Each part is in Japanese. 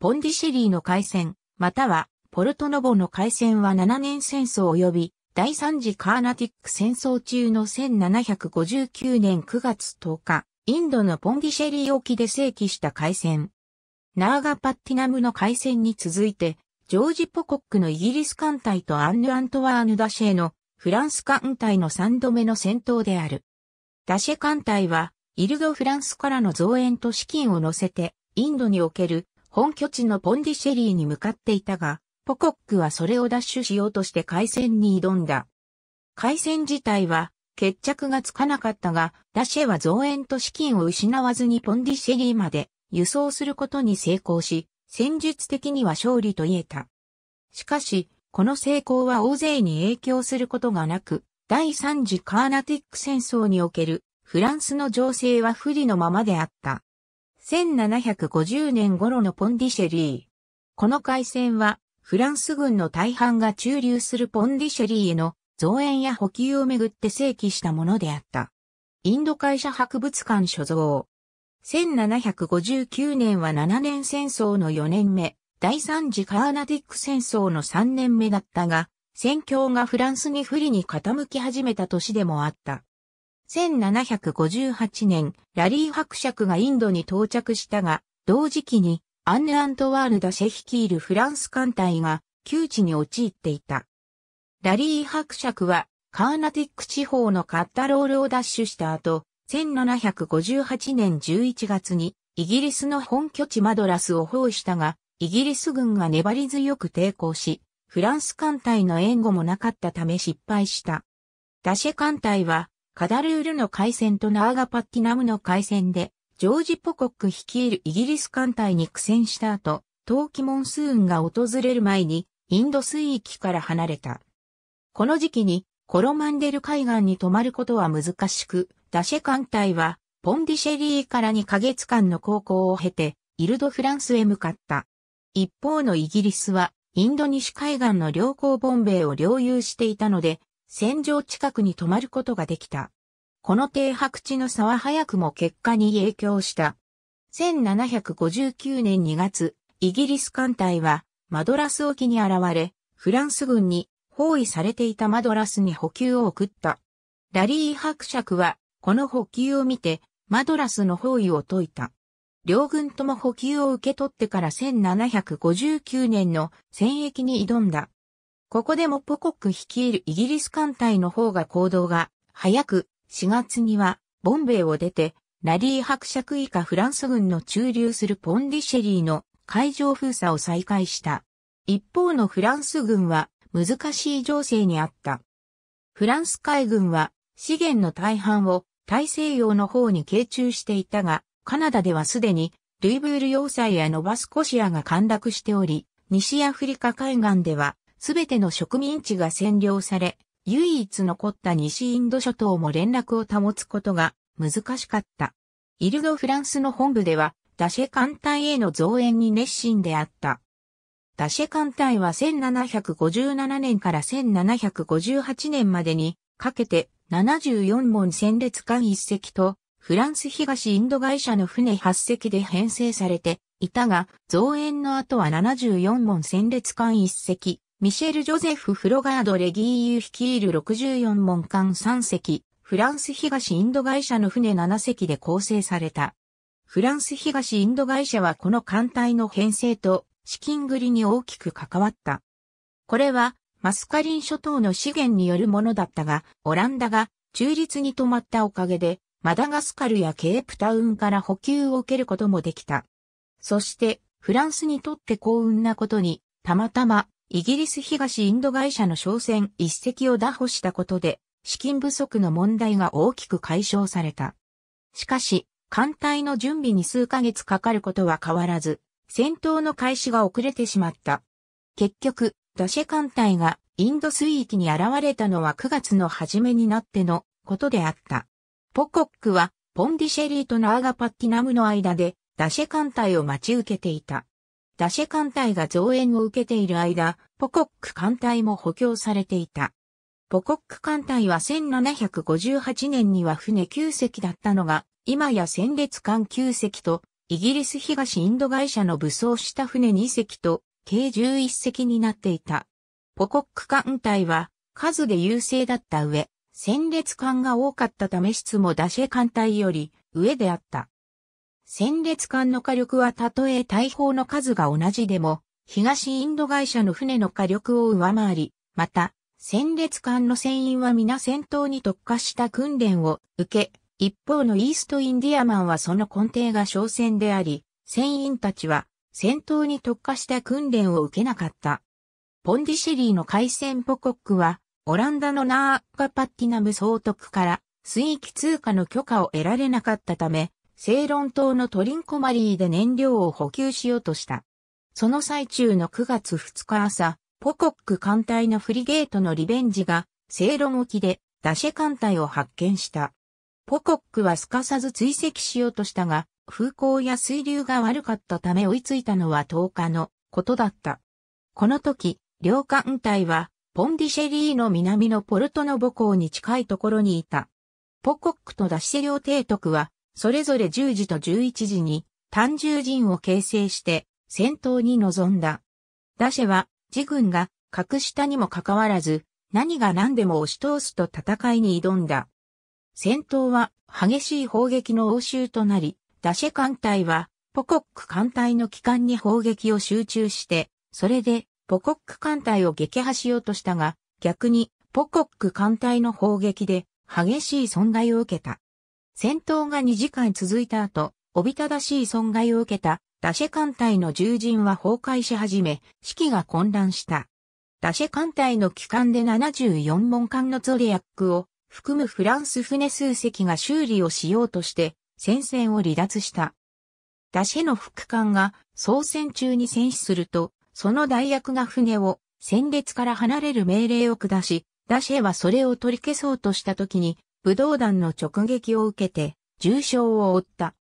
ポンディシェリーの海戦、またはポルトノボの海戦は7年戦争及び第3次カーナティック戦争中の1759年9月10日、インドのポンディシェリー沖で正規した海戦。ナーガパッティナムの海戦に続いて、ジョージ・ポコックのイギリス艦隊とアンヌ・アントワーヌ・ダシェのフランス艦隊の3度目の戦闘である。ダシェ艦隊は、イルド・フランスからの増援と資金を乗せて、インドにおける本拠地のポンディシェリーに向かっていたが、ポコックはそれを奪取しようとして海戦に挑んだ。海戦自体は決着がつかなかったが、ダシェは増援と資金を失わずにポンディシェリーまで輸送することに成功し、戦術的には勝利と言えた。しかし、この成功は大勢に影響することがなく、第3次カーナティック戦争におけるフランスの情勢は不利のままであった。1750年頃のポンディシェリー。この海戦は、フランス軍の大半が駐留するポンディシェリーへの増援や補給をめぐって正規したものであった。インド会社博物館所蔵。1759年は7年戦争の4年目、第三次カーナティック戦争の3年目だったが、戦況がフランスに不利に傾き始めた年でもあった。1758年、ラリー伯爵がインドに到着したが、同時期にアンヌ・アントワールダ・シェ率いるフランス艦隊が窮地に陥っていた。ラリー伯爵はカーナティック地方のカッタロールを奪取した後、1758年11月にイギリスの本拠地マドラスを包囲したが、イギリス軍が粘り強く抵抗し、フランス艦隊の援護もなかったため失敗した。ダシェ艦隊はカダルールの海戦とナーガパッティナムの海戦で、ジョージ・ポコック率いるイギリス艦隊に苦戦した後、冬季モンスーンが訪れる前に、インド水域から離れた。この時期に、コロマンデル海岸に泊まることは難しく、ダシェ艦隊は、ポンディシェリーから2ヶ月間の航行を経て、イルド・フランスへ向かった。一方のイギリスは、インド西海岸の良港ボンベイを領有していたので、戦場近くに泊まることができた。この停泊地の差は早くも結果に影響した。1759年2月、イギリス艦隊はマドラス沖に現れ、フランス軍に包囲されていたマドラスに補給を送った。ラリー伯爵は、この補給を見て、マドラスの包囲を解いた。両軍とも補給を受け取ってから1759年の戦役に挑んだ。ここでもポコック率いるイギリス艦隊の方が行動が早く、4月にはボンベイを出て、ラリー伯爵以下フランス軍の駐留するポンディシェリーの海上封鎖を再開した。一方のフランス軍は難しい情勢にあった。フランス海軍は資源の大半を大西洋の方に傾注していたが、カナダではすでにルイブール要塞やノバスコシアが陥落しており、西アフリカ海岸ではすべての植民地が占領され、唯一残った西インド諸島も連絡を保つことが難しかった。イルド・フランスの本部では、ダシェ艦隊への増援に熱心であった。ダシェ艦隊は1757年から1758年までにかけて74門戦列艦1隻とフランス東インド会社の船8隻で編成されていたが、増援の後は74門戦列艦1隻、ミシェル・ジョゼフ・フロガード・レギーユ率いる64門艦3隻、フランス東インド会社の船7隻で構成された。フランス東インド会社はこの艦隊の編成と資金繰りに大きく関わった。これはマスカリン諸島の資源によるものだったが、オランダが中立に止まったおかげで、マダガスカルやケープタウンから補給を受けることもできた。そして、フランスにとって幸運なことに、たまたまイギリス東インド会社の商船一隻を打破したことで、資金不足の問題が大きく解消された。しかし、艦隊の準備に数ヶ月かかることは変わらず、戦闘の開始が遅れてしまった。結局、ダシェ艦隊がインド水域に現れたのは9月の初めになってのことであった。ポコックは、ポンディシェリーとナーガパッティナムの間で、ダシェ艦隊を待ち受けていた。ダシェ艦隊が増援を受けている間、ポコック艦隊も補強されていた。ポコック艦隊は1758年には船9隻だったのが、今や戦列艦9隻と、イギリス東インド会社の武装した船2隻と、計11隻になっていた。ポコック艦隊は、数で優勢だった上、戦列艦が多かったため質もダシェ艦隊より上であった。戦列艦の火力はたとえ大砲の数が同じでも、東インド会社の船の火力を上回り、また、戦列艦の船員は皆戦闘に特化した訓練を受け、一方のイーストインディアマンはその根底が商船であり、船員たちは戦闘に特化した訓練を受けなかった。ポンディシェリーの海戦ポコックは、オランダのナーガパッティナム総督から水域通過の許可を得られなかったため、セイロン島のトリンコマリーで燃料を補給しようとした。その最中の9月2日朝、ポコック艦隊のフリゲートのリベンジが、セイロン沖でダシェ艦隊を発見した。ポコックはすかさず追跡しようとしたが、風向や水流が悪かったため追いついたのは10日のことだった。この時、両艦隊は、ポンディシェリーの南のポルトノ母港に近いところにいた。ポコックとダシェ両提督は、それぞれ10時と11時に、単獣陣を形成して、戦闘に臨んだ。ダシェは、自軍が、格下にもかかわらず、何が何でも押し通すと戦いに挑んだ。戦闘は、激しい砲撃の応酬となり、ダシェ艦隊は、ポコック艦隊の機関に砲撃を集中して、それで、ポコック艦隊を撃破しようとしたが、逆に、ポコック艦隊の砲撃で、激しい損害を受けた。戦闘が2時間続いた後、おびただしい損害を受けたダシェ艦隊の重鎮は崩壊し始め、士気が混乱した。ダシェ艦隊の機関で74門艦のゾリアックを含むフランス船数隻が修理をしようとして戦線を離脱した。ダシェの副艦が操船中に戦死すると、その代役が船を戦列から離れる命令を下し、ダシェはそれを取り消そうとした時に武道団の直撃を受けて重傷を負った。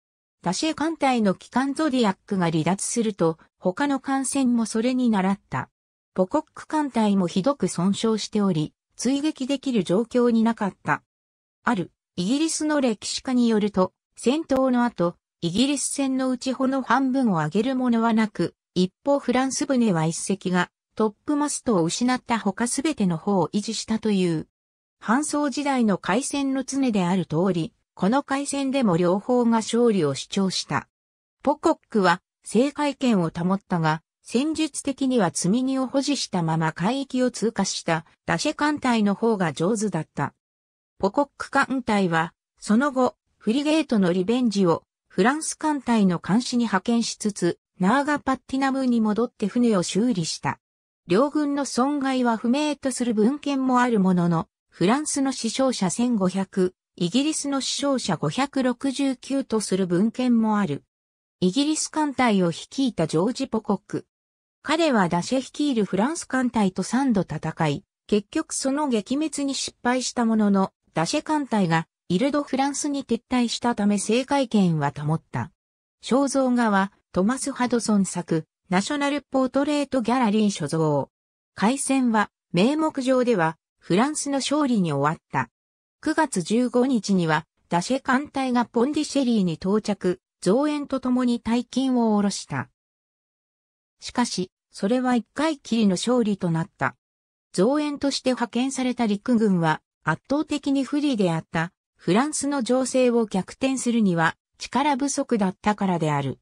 ダシェ艦隊の機関ゾディアックが離脱すると他の艦船もそれに倣った。ポコック艦隊もひどく損傷しており、追撃できる状況になかった。ある、イギリスの歴史家によると、戦闘の後、イギリス船のうちほの半分を上げるものはなく、一方フランス船は一隻がトップマストを失った他すべての方を維持したという。半宋時代の海戦の常である通り、この海戦でも両方が勝利を主張した。ポコックは制海権を保ったが、戦術的には積み荷を保持したまま海域を通過したダシェ艦隊の方が上手だった。ポコック艦隊は、その後、フリゲートのリベンジをフランス艦隊の監視に派遣しつつ、ナーガパッティナムに戻って船を修理した。両軍の損害は不明とする文献もあるものの、フランスの死傷者1500、イギリスの死傷者569とする文献もある。イギリス艦隊を率いたジョージ・ポコック。彼はダシェ率いるフランス艦隊と3度戦い、結局その撃滅に失敗したものの、ダシェ艦隊がイルド・フランスに撤退したため政界権は保った。肖像画はトマス・ハドソン作、ナショナル・ポートレート・ギャラリー所蔵。海戦は名目上ではフランスの勝利に終わった。9月15日には、ダシェ艦隊がポンディシェリーに到着、増援とともに大金を下ろした。しかし、それは一回きりの勝利となった。増援として派遣された陸軍は、圧倒的に不利であった、フランスの情勢を逆転するには、力不足だったからである。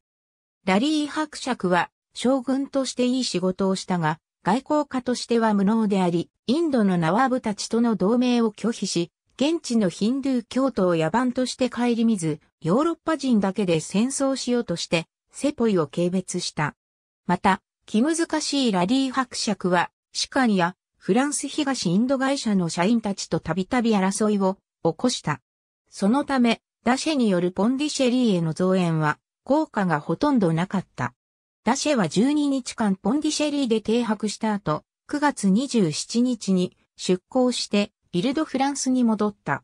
ラリー伯爵は、将軍としていい仕事をしたが、外交家としては無能であり、インドのナワーブたちとの同盟を拒否し、現地のヒンドゥー教徒を野蛮として帰り見ず、ヨーロッパ人だけで戦争しようとして、セポイを軽蔑した。また、気難しいラリー伯爵は、士官やフランス東インド会社の社員たちとたびたび争いを起こした。そのため、ダシェによるポンディシェリーへの増援は、効果がほとんどなかった。ダシェは12日間ポンディシェリーで停泊した後、9月27日に出港してイルドフランスに戻った。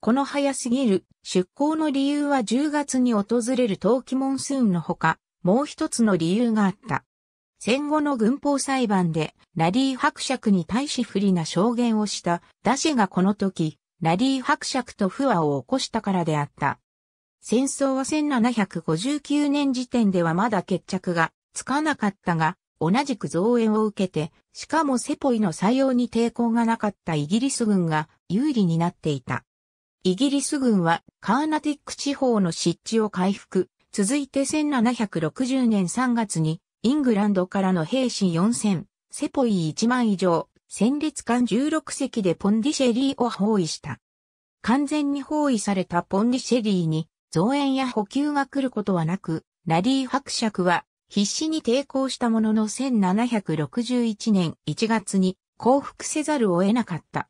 この早すぎる出港の理由は10月に訪れる冬季モンスーンのほか、もう一つの理由があった。戦後の軍法裁判でラリー伯爵に対し不利な証言をしたダシェがこの時、ラリー伯爵と不和を起こしたからであった。戦争は1759年時点ではまだ決着がつかなかったが、同じく増援を受けて、しかもセポイの採用に抵抗がなかったイギリス軍が有利になっていた。イギリス軍はカーナティック地方の湿地を回復、続いて1760年3月にイングランドからの兵士4000、セポイ1万以上、戦列艦16隻でポンディシェリーを包囲した。完全に包囲されたポンディシェリーに増援や補給が来ることはなく、ラリー伯爵は必死に抵抗したものの1761年1月に降伏せざるを得なかった。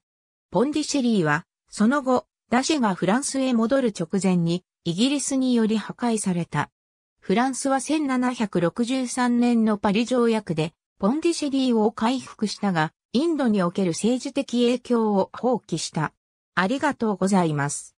ポンディシェリーは、その後、ダシェがフランスへ戻る直前に、イギリスにより破壊された。フランスは1763年のパリ条約で、ポンディシェリーを回復したが、インドにおける政治的影響を放棄した。ありがとうございます。